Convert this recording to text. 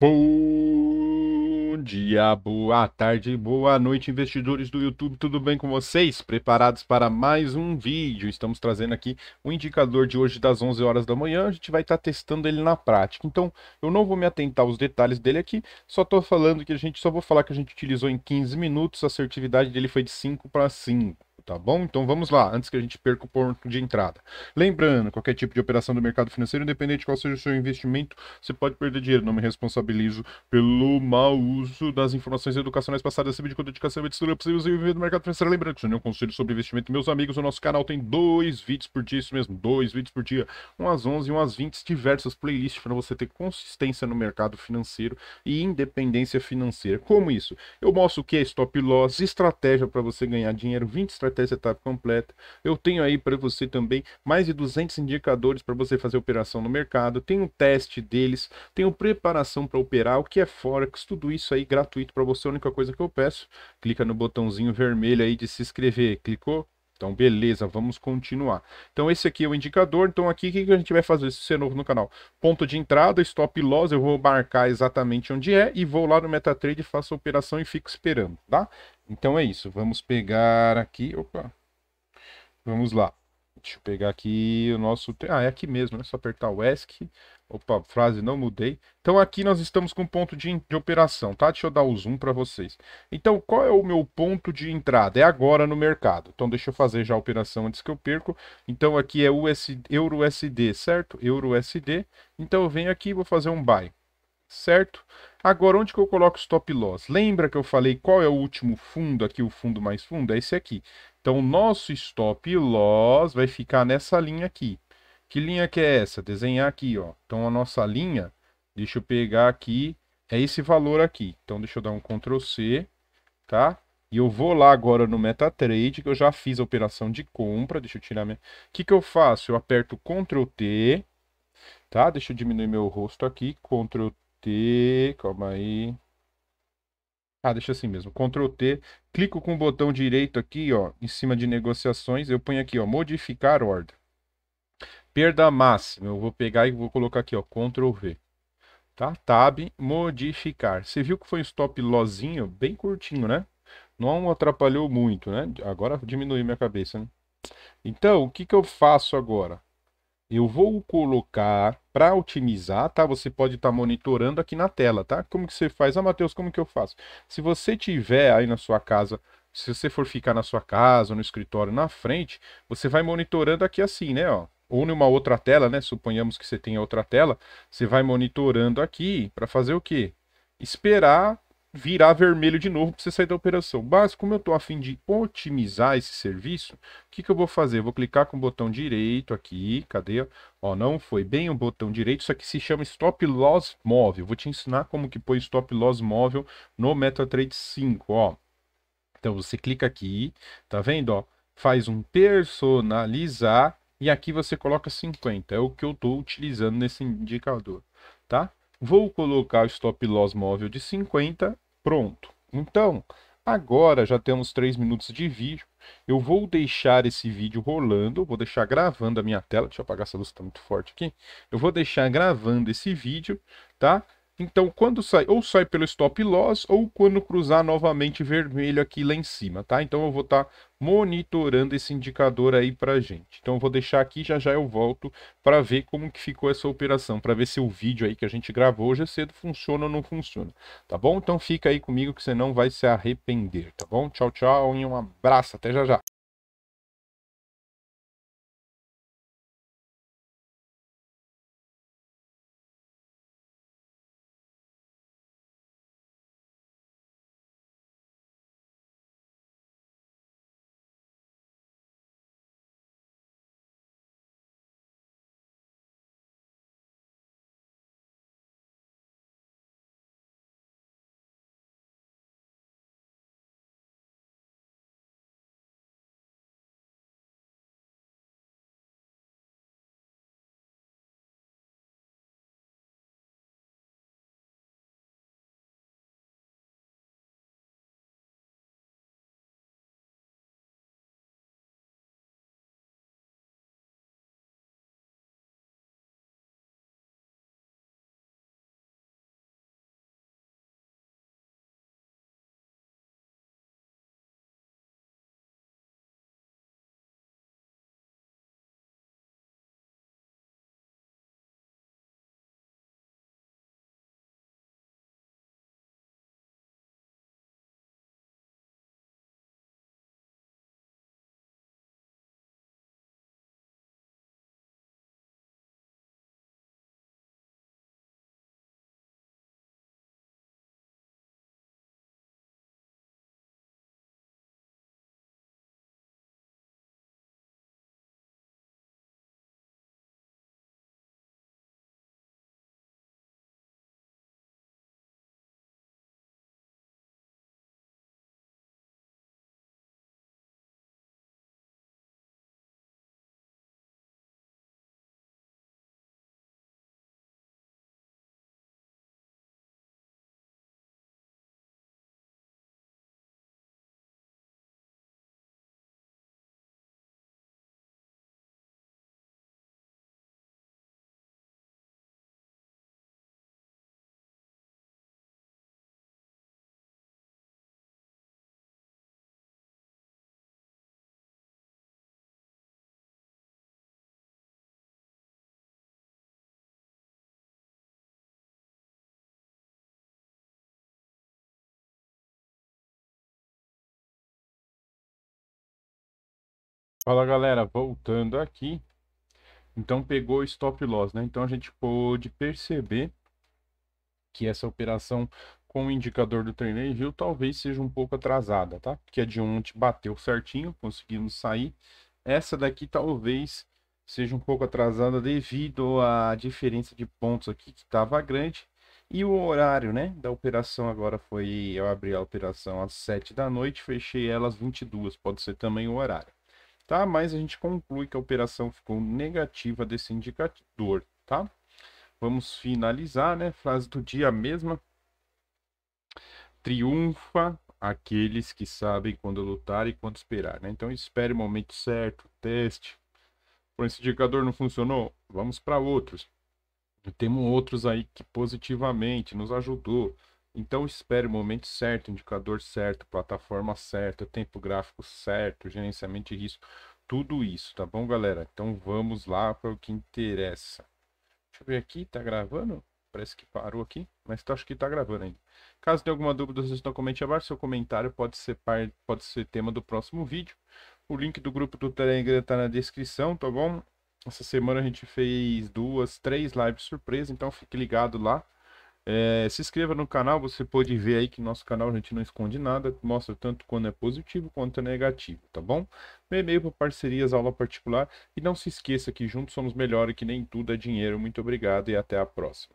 Bom dia, boa tarde, boa noite, investidores do YouTube, tudo bem com vocês? Preparados para mais um vídeo? Estamos trazendo aqui o indicador de hoje das 11 horas da manhã, a gente vai estar tá testando ele na prática. Então, eu não vou me atentar aos detalhes dele aqui, só estou falando que a gente, só vou falar que a gente utilizou em 15 minutos, a assertividade dele foi de 5 para 5 tá bom? Então vamos lá, antes que a gente perca o ponto de entrada. Lembrando, qualquer tipo de operação do mercado financeiro, independente de qual seja o seu investimento, você pode perder dinheiro. Não me responsabilizo pelo mau uso das informações educacionais passadas acima de conta de caçamba de estrutura possível e viver do mercado financeiro. Lembrando que isso não é um conselho sobre investimento, meus amigos, o nosso canal tem dois vídeos por dia, isso mesmo, dois vídeos por dia, um às 11 e um às 20, diversas playlists para você ter consistência no mercado financeiro e independência financeira. Como isso? Eu mostro o que é stop loss, estratégia para você ganhar dinheiro, 20 estratégias até essa etapa completa. Eu tenho aí para você também mais de 200 indicadores para você fazer operação no mercado, tem um teste deles, tenho preparação para operar, o que é Forex, tudo isso aí gratuito para você. A única coisa que eu peço, clica no botãozinho vermelho aí de se inscrever. Clicou? Então, beleza, vamos continuar. Então, esse aqui é o indicador. Então, aqui, o que, a gente vai fazer se você é novo no canal? Ponto de entrada, stop loss, eu vou marcar exatamente onde é e vou lá no MetaTrader, faço a operação e fico esperando, tá? Então, é isso. Vamos pegar aqui, opa. Vamos lá. Deixa eu pegar aqui o nosso... Ah, é aqui mesmo, é né? só apertar o ESC. Opa, frase não mudei. Então aqui nós estamos com ponto de, de operação, tá? Deixa eu dar o zoom para vocês. Então qual é o meu ponto de entrada? É agora no mercado. Então deixa eu fazer já a operação antes que eu perco. Então aqui é USD, Euro USD, certo? Euro USD. Então eu venho aqui e vou fazer um buy, certo? Agora onde que eu coloco o stop loss? Lembra que eu falei qual é o último fundo aqui, o fundo mais fundo? É esse aqui. Então nosso stop loss vai ficar nessa linha aqui, que linha que é essa? Desenhar aqui, ó. Então, a nossa linha, deixa eu pegar aqui, é esse valor aqui. Então, deixa eu dar um Ctrl C, tá? E eu vou lá agora no MetaTrade, que eu já fiz a operação de compra. Deixa eu tirar minha... O que, que eu faço? Eu aperto Ctrl T, tá? Deixa eu diminuir meu rosto aqui. Ctrl T, calma aí. Ah, deixa assim mesmo. Ctrl T, clico com o botão direito aqui, ó, em cima de negociações. Eu ponho aqui, ó, modificar ordem perda máxima. Eu vou pegar e vou colocar aqui, ó, Ctrl V. Tá? Tab, modificar. Você viu que foi um stop lozinho, bem curtinho, né? Não atrapalhou muito, né? Agora diminuiu minha cabeça, né? Então, o que, que eu faço agora? Eu vou colocar para otimizar, tá? Você pode estar tá monitorando aqui na tela, tá? Como que você faz? Ah, Matheus, como que eu faço? Se você tiver aí na sua casa se você for ficar na sua casa, no escritório, na frente, você vai monitorando aqui assim, né? Ó, ou numa outra tela, né? Suponhamos que você tenha outra tela, você vai monitorando aqui para fazer o quê? Esperar virar vermelho de novo para você sair da operação. Mas como eu estou a fim de otimizar esse serviço, o que, que eu vou fazer? Eu vou clicar com o botão direito aqui, cadê? Ó, não foi bem o botão direito, isso aqui se chama Stop Loss Móvel. Vou te ensinar como que põe Stop Loss Móvel no MetaTrader 5, ó. Então você clica aqui, tá vendo, ó? Faz um personalizar e aqui você coloca 50, é o que eu estou utilizando nesse indicador, tá? Vou colocar o stop loss móvel de 50, pronto. Então, agora já temos 3 minutos de vídeo. Eu vou deixar esse vídeo rolando, vou deixar gravando a minha tela. Deixa eu apagar essa luz, está muito forte aqui. Eu vou deixar gravando esse vídeo, tá? Então, quando sai, ou sai pelo stop loss, ou quando cruzar novamente vermelho aqui lá em cima, tá? Então, eu vou estar tá monitorando esse indicador aí pra gente. Então, eu vou deixar aqui, já já eu volto para ver como que ficou essa operação, para ver se o vídeo aí que a gente gravou hoje é cedo funciona ou não funciona, tá bom? Então, fica aí comigo que você não vai se arrepender, tá bom? Tchau, tchau e um abraço, até já já. Fala galera, voltando aqui. Então pegou stop loss, né? Então a gente pôde perceber que essa operação com o indicador do Trainer View talvez seja um pouco atrasada, tá? Porque a de ontem bateu certinho, conseguimos sair. Essa daqui talvez seja um pouco atrasada devido à diferença de pontos aqui que estava grande. E o horário, né, da operação agora foi... Eu abri a operação às 7 da noite, fechei ela às 22, pode ser também o horário tá? Mas a gente conclui que a operação ficou negativa desse indicador, tá? Vamos finalizar, né? Frase do dia mesma. Triunfa aqueles que sabem quando lutar e quando esperar, né? Então espere o momento certo, teste. Por esse indicador não funcionou, vamos para outros. temos outros aí que positivamente nos ajudou. Então espere o momento certo, indicador certo, plataforma certa, tempo gráfico certo, gerenciamento de risco, tudo isso, tá bom, galera? Então vamos lá para o que interessa. Deixa eu ver aqui, tá gravando? Parece que parou aqui, mas tá, acho que tá gravando ainda. Caso tenha alguma dúvida, vocês não comente abaixo, seu comentário pode ser, par... pode ser tema do próximo vídeo. O link do grupo do Telegram tá na descrição, tá bom? Essa semana a gente fez duas, três lives surpresa, então fique ligado lá. É, se inscreva no canal, você pode ver aí que nosso canal a gente não esconde nada, mostra tanto quando é positivo quanto é negativo, tá bom? Meu e-mail para parcerias, aula particular. E não se esqueça que juntos somos melhores, que nem tudo é dinheiro. Muito obrigado e até a próxima.